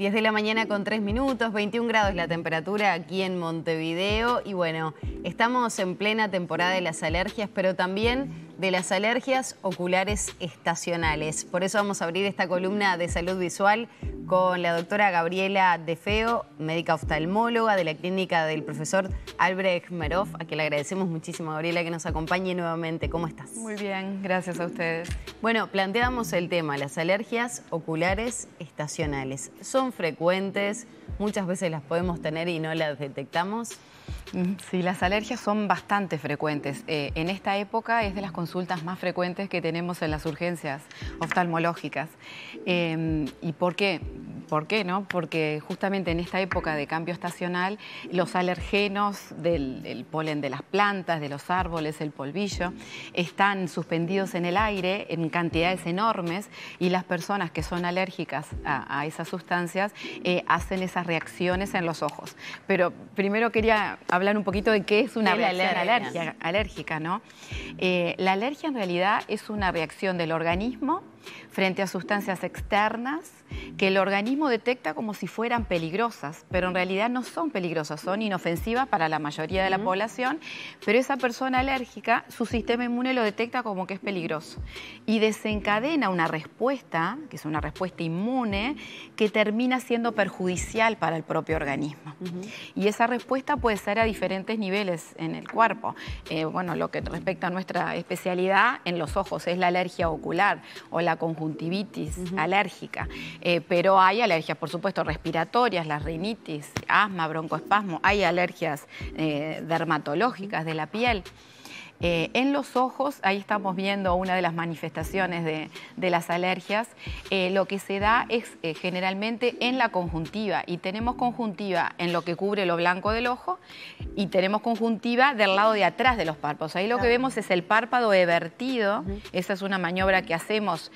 10 de la mañana con 3 minutos, 21 grados la temperatura aquí en Montevideo y bueno, estamos en plena temporada de las alergias, pero también de las alergias oculares estacionales. Por eso vamos a abrir esta columna de salud visual con la doctora Gabriela Defeo, médica oftalmóloga de la clínica del profesor Albrecht Merov, a quien le agradecemos muchísimo, Gabriela, que nos acompañe nuevamente. ¿Cómo estás? Muy bien, gracias a ustedes. Bueno, planteamos el tema, las alergias oculares estacionales. ¿Son frecuentes? Muchas veces las podemos tener y no las detectamos. Sí, las alergias son bastante frecuentes. Eh, en esta época es de las consultas más frecuentes que tenemos en las urgencias oftalmológicas. Em, ¿Y por qué? ¿Por qué no? Porque justamente en esta época de cambio estacional, los alergenos del, polen de las plantas, de los árboles, el polvillo, están suspendidos en el aire en cantidades enormes y las personas que son alérgicas a, esas sustancias eh, hacen esas reacciones en los ojos. Pero primero quería hablar un poquito de qué es una alergia, alérgica, ¿no? Eh, la alergia en realidad es una reacción del organismo frente a sustancias externas que el organismo detecta como si fueran peligrosas, pero en realidad no son peligrosas, son inofensivas para la mayoría de la población, pero esa persona alérgica, su sistema inmune lo detecta como que es peligroso y desencadena una respuesta, que es una respuesta inmune, que termina siendo perjudicial para el propio organismo. Y esa respuesta puede ser a diferentes niveles en el cuerpo. Eh, bueno, lo que respecta a nuestra especialidad, en los ojos es la alergia ocular o la la conjuntivitis alérgica, eh, pero hay alergias, por supuesto, respiratorias, la rinitis, asma, broncoespasmo, hay alergias eh, dermatológicas de la piel. Eh, en los ojos, ahí estamos viendo una de las manifestaciones de, las alergias, eh, lo que se da es eh, generalmente en la conjuntiva y tenemos conjuntiva en lo que cubre lo blanco del ojo y tenemos conjuntiva del lado de atrás de los párpados. Ahí lo que vemos es el párpado evertido, esa es una maniobra que hacemos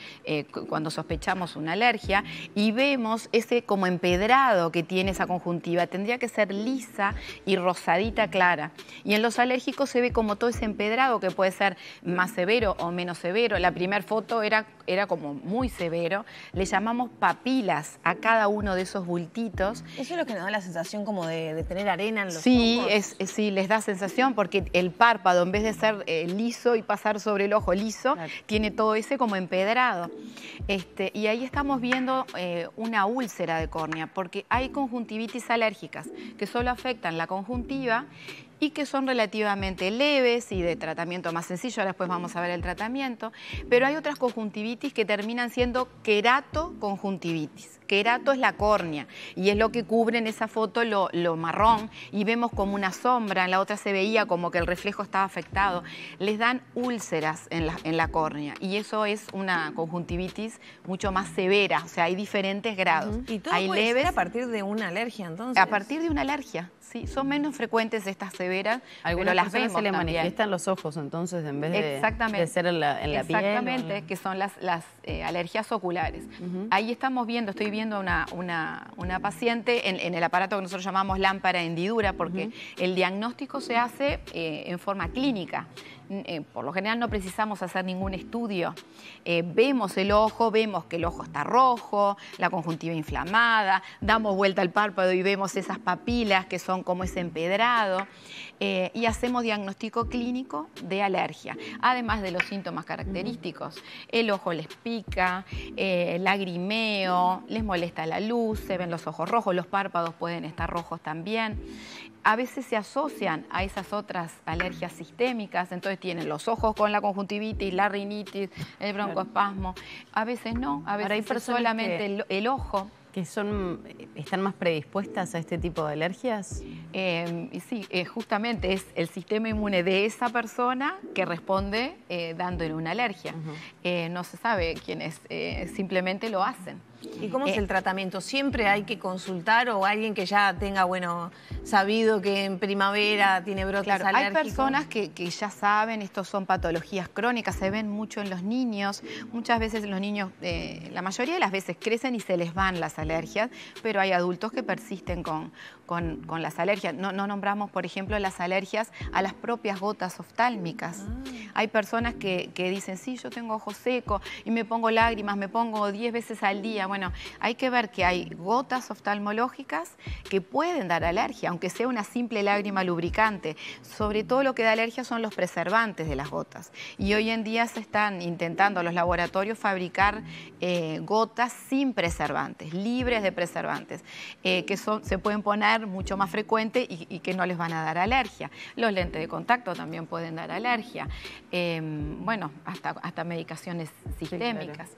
cuando sospechamos una alergia y vemos ese como empedrado que tiene esa conjuntiva, tendría que ser lisa y rosadita clara. Y en los alérgicos se ve como todo ese empedrado que puede ser más severo o menos severo. La primera foto era, era como muy severo. Le llamamos papilas a cada uno de esos bultitos. Eso es lo que nos da la sensación como de, tener arena en los ojos. sí, les da sensación porque el párpado, en vez de ser eh, liso y pasar sobre el ojo liso, tiene todo ese como empedrado. Este, y ahí estamos viendo eh, una úlcera de córnea porque hay conjuntivitis alérgicas que solo afectan la conjuntiva y que son relativamente leves y de tratamiento más sencillo, ahora después vamos a ver el tratamiento, pero hay otras conjuntivitis que terminan siendo queratoconjuntivitis Querato es la córnea y es lo que cubre en esa foto lo, marrón y vemos como una sombra, en la otra se veía como que el reflejo estaba afectado. Les dan úlceras en la, en la córnea y eso es una conjuntivitis mucho más severa, o sea, hay diferentes grados. ¿Y hay puede leves, a partir de una alergia entonces? A partir de una alergia, sí, son menos frecuentes estas severas, Algunas pero las se le manifiestan los ojos entonces en vez de, ser en la, la piel. Exactamente, que son las eh, alergias oculares. Ahí estamos viendo, estoy viendo una, una, paciente en, el aparato que nosotros llamamos lámpara hendidura, porque el diagnóstico se hace eh, en forma clínica. Eh, por lo general no precisamos hacer ningún estudio. Eh, vemos el ojo, vemos que el ojo está rojo, la conjuntiva inflamada, damos vuelta al párpado y vemos esas papilas que son como ese empedrado eh, y hacemos diagnóstico clínico de alergia, además de los síntomas característicos. El ojo les pica, lagrimeo, les molesta la luz, se ven los ojos rojos, los párpados pueden estar rojos también a veces se asocian a esas otras alergias sistémicas, entonces tienen los ojos con la conjuntivitis, la rinitis, el broncoespasmo. A veces no, a veces hay solamente el, ojo. ¿Que son, están más predispuestas a este tipo de alergias? Em, sí, eh, justamente es el sistema inmune de esa persona que responde eh, dándole una alergia. Eh, no se sabe quién es, eh, simplemente lo hacen. ¿Y cómo es eh, el tratamiento? ¿Siempre hay que consultar o alguien que ya tenga, bueno, sabido que en primavera tiene brotes claro, Hay personas que, ya saben, estos son patologías crónicas, se ven mucho en los niños. Muchas veces los niños, eh, la mayoría de las veces crecen y se les van las alergias, pero hay adultos que persisten con, con, las alergias. No, nombramos, por ejemplo, las alergias a las propias gotas oftálmicas. Ah. Hay personas que, dicen, sí, yo tengo ojo seco y me pongo lágrimas, me pongo 10 veces al día bueno, hay que ver que hay gotas oftalmológicas que pueden dar alergia, aunque sea una simple lágrima lubricante. Sobre todo lo que da alergia son los preservantes de las gotas. Y hoy en día se están intentando los laboratorios fabricar eh, gotas sin preservantes, libres de preservantes, eh, que se pueden poner mucho más frecuente y, que no les van a dar alergia. Los lentes de contacto también pueden dar alergia. Em, bueno, hasta, hasta medicaciones sistémicas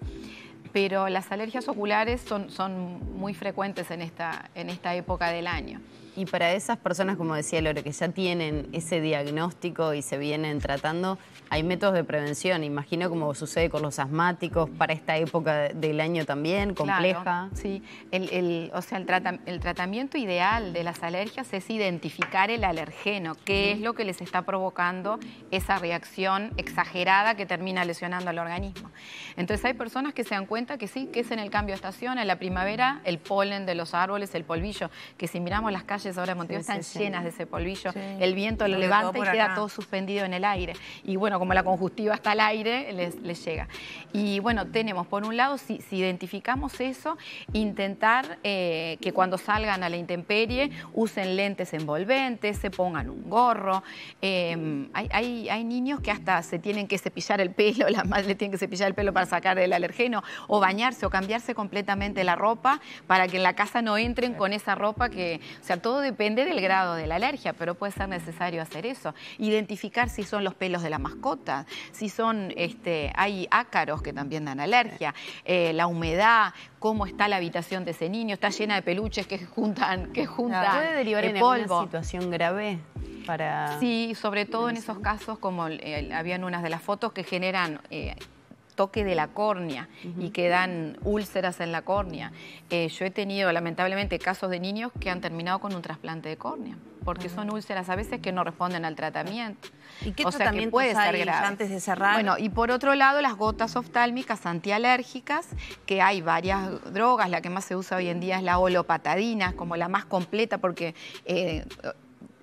pero las alergias oculares son, muy frecuentes en esta, en esta época del año. Y para esas personas, como decía Lore, que ya tienen ese diagnóstico y se vienen tratando, hay métodos de prevención. Imagino como sucede con los asmáticos para esta época del año también, compleja. sí, el, o sea, el, tratamiento ideal de las alergias es identificar el alergeno, qué es lo que les está provocando esa reacción exagerada que termina lesionando al organismo. Entonces hay personas que se dan cuenta que sí, que es en el cambio de estación, en la primavera, el polen de los árboles, el polvillo, que si miramos las calles ahora de Montevideo están llenas de ese polvillo. El viento lo, levanta y queda todo suspendido en el aire. Y bueno, como la conjuntiva está al aire, les, llega. Y bueno, tenemos, por un lado, si, identificamos eso, intentar eh, que cuando salgan a la intemperie usen lentes envolventes, se pongan un gorro. Em, hay, niños que hasta se tienen que cepillar el pelo, la madre tiene que cepillar el pelo para sacar el alergeno, o bañarse o cambiarse completamente la ropa para que en la casa no entren con esa ropa que, o sea, todo depende del grado de la alergia, pero puede ser necesario hacer eso. Identificar si son los pelos de la mascota, si son, este, hay ácaros que también dan alergia, eh, la humedad, cómo está la habitación de ese niño, está llena de peluches que juntan, que juntan. ¿Puede derivar polvo? situación grave? Para... Sí, sobre todo en esos casos, como habían unas de las fotos que generan eh, toque de la córnea y que y quedan úlceras en la córnea. Eh, yo he tenido lamentablemente casos de niños que han terminado con un trasplante de córnea porque son úlceras a veces que no responden al tratamiento. ¿Y qué o sea, que puede ser antes de cerrar? Bueno, y por otro lado, las gotas oftálmicas antialérgicas, que hay varias drogas, la que más se usa hoy en día es la olopatadina, como la más completa porque... Eh,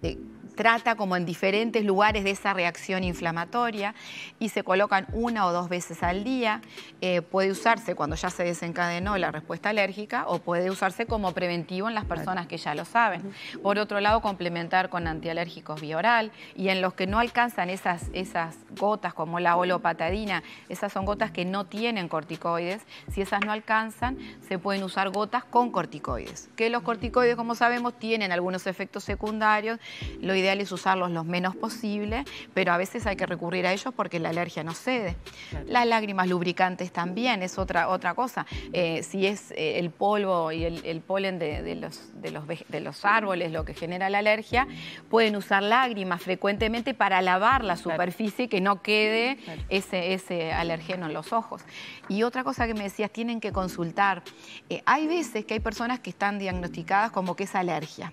eh, trata como en diferentes lugares de esa reacción inflamatoria y se colocan una o dos veces al día. Eh, puede usarse cuando ya se desencadenó la respuesta alérgica o puede usarse como preventivo en las personas que ya lo saben. Por otro lado, complementar con antialérgicos bioral y en los que no alcanzan esas, esas gotas como la olopatadina, esas son gotas que no tienen corticoides, si esas no alcanzan, se pueden usar gotas con corticoides, que los corticoides, como sabemos, tienen algunos efectos secundarios. Lo ideal es usarlos lo menos posible, pero a veces hay que recurrir a ellos porque la alergia no cede. Las lágrimas lubricantes también es otra, otra cosa. Eh, si es eh, el polvo y el, polen de, los, de, los, de los árboles lo que genera la alergia, pueden usar lágrimas frecuentemente para lavar la superficie, que no quede ese, ese alergeno en los ojos. Y otra cosa que me decías, tienen que consultar. Eh, hay veces que hay personas que están diagnosticadas como que es alergia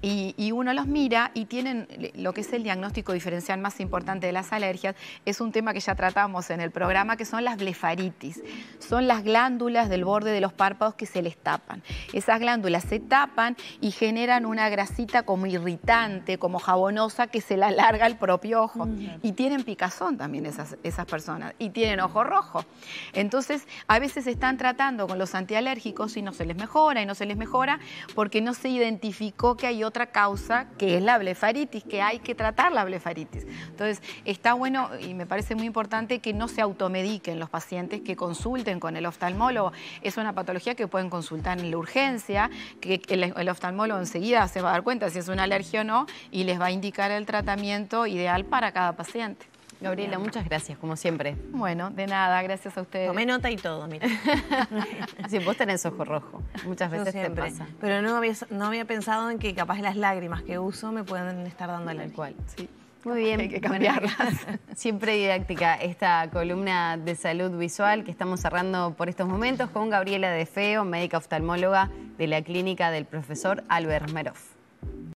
y, y uno los mira y tiene lo que es el diagnóstico diferencial más importante de las alergias es un tema que ya tratamos en el programa, que son las blefaritis. Son las glándulas del borde de los párpados que se les tapan. Esas glándulas se tapan y generan una grasita como irritante, como jabonosa, que se la larga el propio ojo. Y tienen picazón también esas, esas personas. Y tienen ojo rojo. Entonces, a veces están tratando con los antialérgicos y no se les mejora, y no se les mejora, porque no se identificó que hay otra causa, que es la blefaritis que hay que tratar la blefaritis. Entonces, está bueno y me parece muy importante que no se automediquen los pacientes, que consulten con el oftalmólogo. Es una patología que pueden consultar en la urgencia, que el oftalmólogo enseguida se va a dar cuenta si es una alergia o no y les va a indicar el tratamiento ideal para cada paciente. Gabriela, muchas gracias, como siempre. Bueno, de nada, gracias a ustedes. Tomé nota y todo, mira. sí, vos tenés ojo rojo, muchas veces te pasa. Pero no había, pensado en que capaz las lágrimas que uso me pueden estar dando el alcohol. Sí. Muy bien. Hay que cambiarlas. siempre didáctica esta columna de salud visual que estamos cerrando por estos momentos con Gabriela De Feo, médica oftalmóloga de la clínica del profesor Albert Meroff.